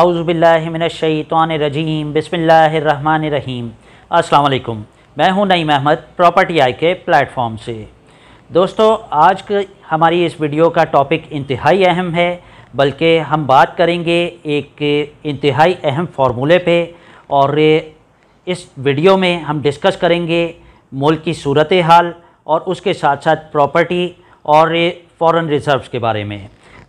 आउज़बिल्लिमिनशैतरजीम रहीम अस्सलाम मैं हूं नईम अहमद प्रॉपर्टी आई के प्लेटफॉर्म से दोस्तों आज के हमारी इस वीडियो का टॉपिक इंतहाई अहम है बल्कि हम बात करेंगे एक इंतहाई अहम फार्मूले पे और इस वीडियो में हम डिस्कस करेंगे मुल्क की सूरत हाल और उसके साथ साथ प्रॉपर्टी और फ़ॉरेन रिज़र्व्स के बारे में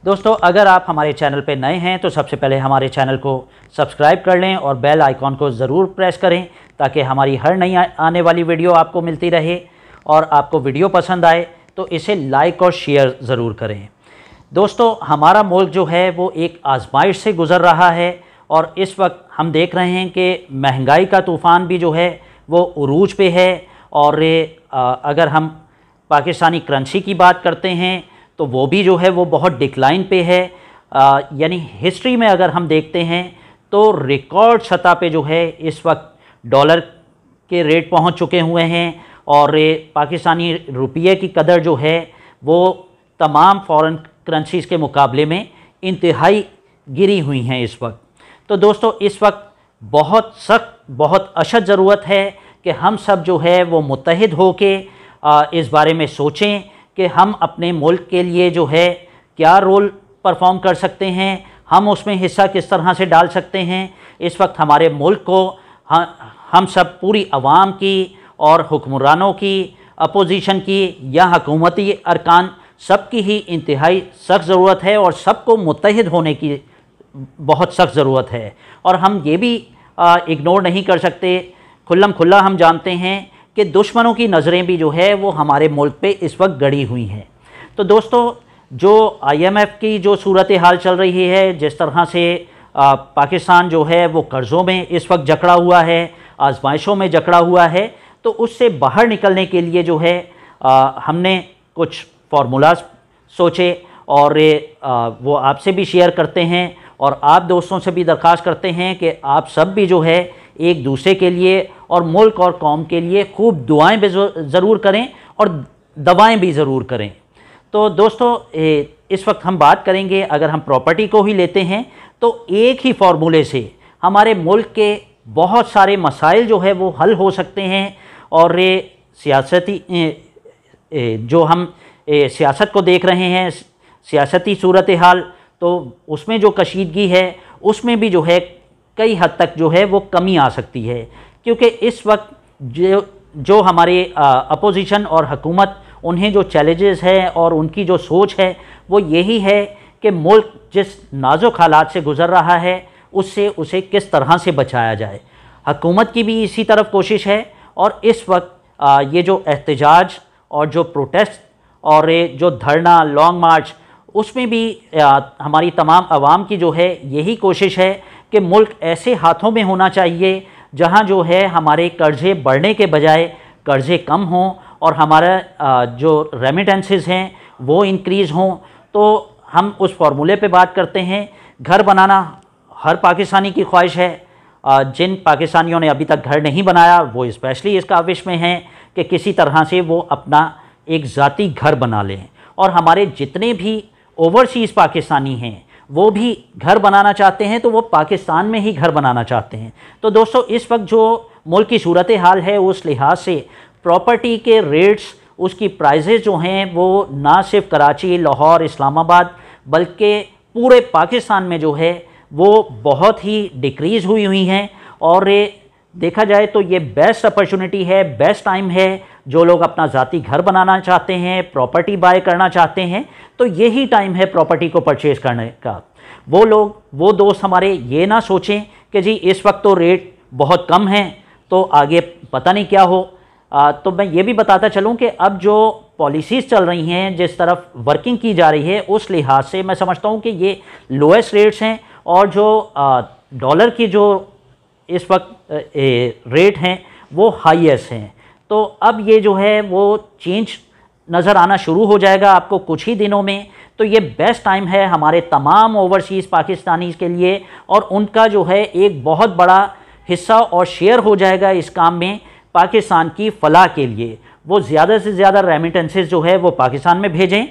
दोस्तों अगर आप हमारे चैनल पर नए हैं तो सबसे पहले हमारे चैनल को सब्सक्राइब कर लें और बेल आइकॉन को ज़रूर प्रेस करें ताकि हमारी हर नई आने वाली वीडियो आपको मिलती रहे और आपको वीडियो पसंद आए तो इसे लाइक और शेयर ज़रूर करें दोस्तों हमारा मुल्क जो है वो एक आजमाइश से गुज़र रहा है और इस वक्त हम देख रहे हैं कि महंगाई का तूफ़ान भी जो है वो उरूज पे है और अगर हम पाकिस्तानी करंसी की बात करते हैं तो वो भी जो है वो बहुत डिक्लाइन पे है यानी हिस्ट्री में अगर हम देखते हैं तो रिकॉर्ड सतह पे जो है इस वक्त डॉलर के रेट पहुंच चुके हुए हैं और पाकिस्तानी रुपये की कदर जो है वो तमाम फॉरेन करेंसीज़ के मुकाबले में इंतहाई गिरी हुई हैं इस वक्त तो दोस्तों इस वक्त बहुत सख्त बहुत अशद ज़रूरत है कि हम सब जो है वो मुतहद हो के इस बारे में सोचें कि हम अपने मुल्क के लिए जो है क्या रोल परफॉर्म कर सकते हैं हम उसमें हिस्सा किस तरह से डाल सकते हैं इस वक्त हमारे मुल्क को हम सब पूरी आवाम की और हुक्मरानों की अपोजिशन की या हकूमती अरकान सब की ही इंतहाई सख्त ज़रूरत है और सबको मुतहद होने की बहुत सख्त ज़रूरत है और हम ये भी इग्नोर नहीं कर सकते खुल्लम खुल्ला हम जानते हैं कि दुश्मनों की नज़रें भी जो है वो हमारे मुल्क पे इस वक्त गड़ी हुई हैं तो दोस्तों जो आईएमएफ की जो सूरत हाल चल रही है जिस तरह से आ, पाकिस्तान जो है वो कर्ज़ों में इस वक्त जकड़ा हुआ है आजमाइशों में जकड़ा हुआ है तो उससे बाहर निकलने के लिए जो है आ, हमने कुछ फार्मूलाज सोचे और आ, वो आपसे भी शेयर करते हैं और आप दोस्तों से भी दरख्वास्त करते हैं कि आप सब भी जो है एक दूसरे के लिए और मुल्क और कौम के लिए खूब दुआएं भी ज़रूर करें और दवाएं भी ज़रूर करें तो दोस्तों इस वक्त हम बात करेंगे अगर हम प्रॉपर्टी को ही लेते हैं तो एक ही फार्मूले से हमारे मुल्क के बहुत सारे मसाइल जो है वो हल हो सकते हैं और ये सियासती जो हम सियासत को देख रहे हैं सियासती सूरत हाल तो उसमें जो कशीदगी है उसमें भी जो है कई हद तक जो है वो कमी आ सकती है क्योंकि इस वक्त जो जो हमारे अपोजिशन और हकूमत उन्हें जो चैलेंजेस हैं और उनकी जो सोच है वो यही है कि मुल्क जिस नाजुक हालात से गुज़र रहा है उससे उसे किस तरह से बचाया जाए हकूमत की भी इसी तरफ कोशिश है और इस वक्त आ, ये जो एहतजाज और जो प्रोटेस्ट और ये जो धरना लॉन्ग मार्च उसमें भी आ, हमारी तमाम आवाम की जो है यही कोशिश है कि मुल्क ऐसे हाथों में होना चाहिए जहाँ जो है हमारे कर्जे बढ़ने के बजाय कर्जे कम हों और हमारा जो रेमिटेंसेज़ हैं वो इंक्रीज़ हों तो हम उस फार्मूले पे बात करते हैं घर बनाना हर पाकिस्तानी की ख्वाहिश है जिन पाकिस्तानियों ने अभी तक घर नहीं बनाया वो स्पेशली इस काविश में हैं कि किसी तरह से वो अपना एक ज़ाती घर बना लें और हमारे जितने भी ओवरसीज़ पाकिस्तानी हैं वो भी घर बनाना चाहते हैं तो वो पाकिस्तान में ही घर बनाना चाहते हैं तो दोस्तों इस वक्त जो मुल्क की सूरत हाल है उस लिहाज से प्रॉपर्टी के रेट्स उसकी प्राइजेज जो हैं वो ना सिर्फ कराची लाहौर इस्लामाबाद बल्कि पूरे पाकिस्तान में जो है वो बहुत ही डिक्रीज़ हुई हुई हैं और देखा जाए तो ये बेस्ट अपॉर्चुनिटी है बेस्ट टाइम है जो लोग अपना ज़ाती घर बनाना चाहते हैं प्रॉपर्टी बाय करना चाहते हैं तो यही टाइम है प्रॉपर्टी को परचेज़ करने का वो लोग वो दोस्त हमारे ये ना सोचें कि जी इस वक्त तो रेट बहुत कम है तो आगे पता नहीं क्या हो आ, तो मैं ये भी बताता चलूँ कि अब जो पॉलिसीज़ चल रही हैं जिस तरफ वर्किंग की जा रही है उस लिहाज से मैं समझता हूँ कि ये लोएस्ट रेट्स हैं और जो डॉलर की जो इस वक्त रेट हैं वो हाइएस्ट हैं तो अब ये जो है वो चेंज नज़र आना शुरू हो जाएगा आपको कुछ ही दिनों में तो ये बेस्ट टाइम है हमारे तमाम ओवरसीज़ पाकिस्तानी के लिए और उनका जो है एक बहुत बड़ा हिस्सा और शेयर हो जाएगा इस काम में पाकिस्तान की फलाह के लिए वो ज़्यादा से ज़्यादा रेमिटेंसेज जो है वो पाकिस्तान में भेजें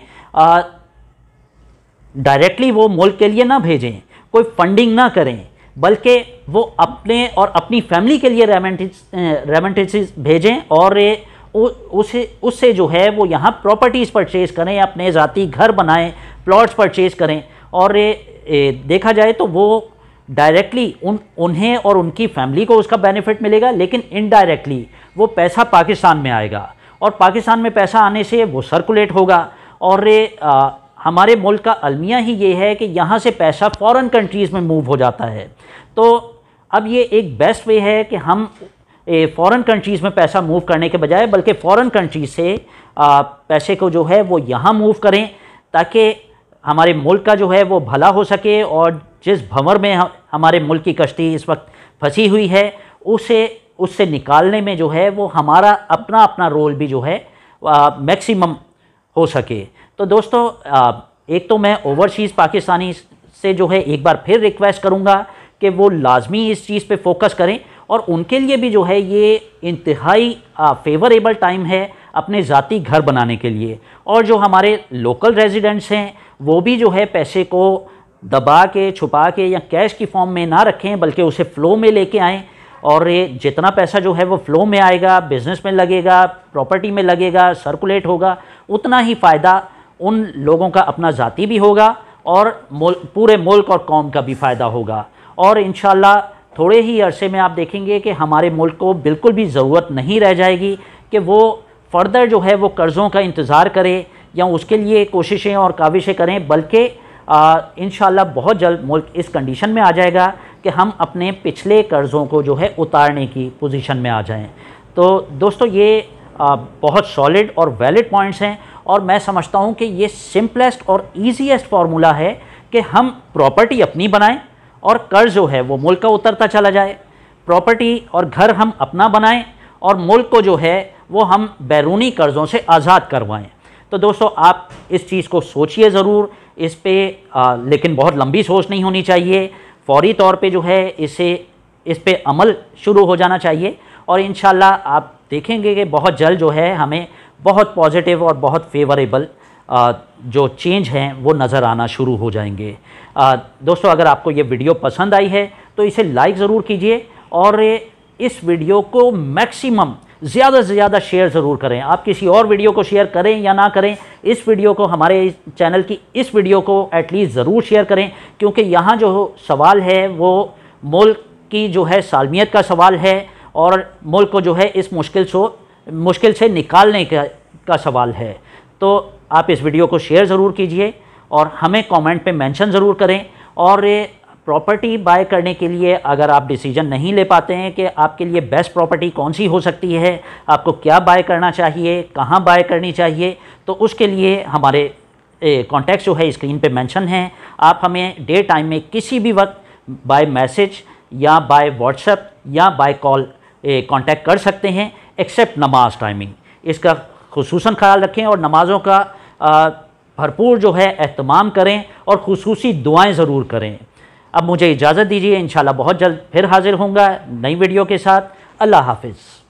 डायरेक्टली वो मुल्क के लिए ना भेजें कोई फंडिंग ना करें बल्कि वो अपने और अपनी फैमिली के लिए रेमेंटिस रेमेंटिस भेजें और उसे उससे जो है वो यहाँ प्रॉपर्टीज़ परचेज़ करें अपने ज़ाती घर बनाएं प्लॉट्स परचेज़ करें और ए, देखा जाए तो वो डायरेक्टली उन उन्हें और उनकी फैमिली को उसका बेनिफिट मिलेगा लेकिन इनडायरेक्टली वो पैसा पाकिस्तान में आएगा और पाकिस्तान में पैसा आने से वो सर्कुलेट होगा और आ, हमारे मुल्क का अलमिया ही ये है कि यहाँ से पैसा फ़ॉरन कंट्रीज़ में मूव हो जाता है तो अब ये एक बेस्ट वे है कि हम फॉरेन कंट्रीज़ में पैसा मूव करने के बजाय बल्कि फ़ॉरन कंट्रीज़ से आ, पैसे को जो है वो यहाँ मूव करें ताकि हमारे मुल्क का जो है वो भला हो सके और जिस भंवर में हमारे मुल्क की कश्ती इस वक्त फंसी हुई है उसे उससे निकालने में जो है वो हमारा अपना अपना रोल भी जो है मैक्सिमम हो सके तो दोस्तों एक तो मैं ओवरसीज़ पाकिस्तानी से जो है एक बार फिर रिक्वेस्ट करूँगा कि वो लाजमी इस चीज़ पे फोकस करें और उनके लिए भी जो है ये इंतहाई फेवरेबल टाइम है अपने ज़ाती घर बनाने के लिए और जो हमारे लोकल रेजिडेंट्स हैं वो भी जो है पैसे को दबा के छुपा के या कैश की फॉर्म में ना रखें बल्कि उसे फ़्लो में लेके आएँ और ये जितना पैसा जो है वो फ्लो में आएगा बिजनेस में लगेगा प्रॉपर्टी में लगेगा सर्कुलेट होगा उतना ही फ़ायदा उन लोगों का अपना ज़ाती भी होगा और पूरे मुल्क और कौम का भी फ़ायदा होगा और इन थोड़े ही अरसे में आप देखेंगे कि हमारे मुल्क को बिल्कुल भी ज़रूरत नहीं रह जाएगी कि वो फ़र्दर जो है वो कर्ज़ों का इंतज़ार करें या उसके लिए कोशिशें और काविशें करें बल्कि इन बहुत जल्द मुल्क इस कंडीशन में आ जाएगा कि हम अपने पिछले कर्ज़ों को जो है उतारने की पोजीशन में आ जाएं तो दोस्तों ये आ, बहुत सॉलिड और वैलिड पॉइंट्स हैं और मैं समझता हूँ कि ये सिंपलेस्ट और ईजीएस्ट फार्मूला है कि हम प्रॉपर्टी अपनी बनाएँ और कर्ज जो है वो मुल्क का उतरता चला जाए प्रॉपर्टी और घर हम अपना बनाएँ और मुल्क को जो है वो हम बैरूनी कर्ज़ों से आज़ाद करवाएं तो दोस्तों आप इस चीज़ को सोचिए ज़रूर इस पर लेकिन बहुत लंबी सोच नहीं होनी चाहिए फौरी तौर पे जो है इसे इस पर अमल शुरू हो जाना चाहिए और इन आप देखेंगे कि बहुत जल्द जो है हमें बहुत पॉजिटिव और बहुत फेवरेबल जो चेंज हैं वो नज़र आना शुरू हो जाएंगे दोस्तों अगर आपको ये वीडियो पसंद आई है तो इसे लाइक ज़रूर कीजिए और इस वीडियो को मैक्सिमम ज़्यादा से ज़्यादा शेयर ज़रूर करें आप किसी और वीडियो को शेयर करें या ना करें इस वीडियो को हमारे चैनल की इस वीडियो को एटलीस्ट ज़रूर शेयर करें क्योंकि यहाँ जो सवाल है वो मुल्क की जो है सालमियत का सवाल है और मुल्क को जो है इस मुश्किल से मुश्किल से निकालने का, का सवाल है तो आप इस वीडियो को शेयर ज़रूर कीजिए और हमें कमेंट पे मेंशन ज़रूर करें और प्रॉपर्टी बाय करने के लिए अगर आप डिसीजन नहीं ले पाते हैं कि आपके लिए बेस्ट प्रॉपर्टी कौन सी हो सकती है आपको क्या बाय करना चाहिए कहाँ बाय करनी चाहिए तो उसके लिए हमारे कॉन्टैक्ट जो है स्क्रीन पे मेंशन हैं आप हमें डे टाइम में किसी भी वक्त बाय मैसेज या बाय व्हाट्सएप या बाय कॉल कॉन्टैक्ट कर सकते हैं एक्सेप्ट नमाज टाइमिंग इसका खसूस ख्याल रखें और नमाज़ों का भरपूर जो है अहतमाम करें और खसूसी दुआएँ ज़रूर करें अब मुझे इजाज़त दीजिए इन बहुत जल्द फिर हाजिर होंगे नई वीडियो के साथ अल्लाह हाफिज़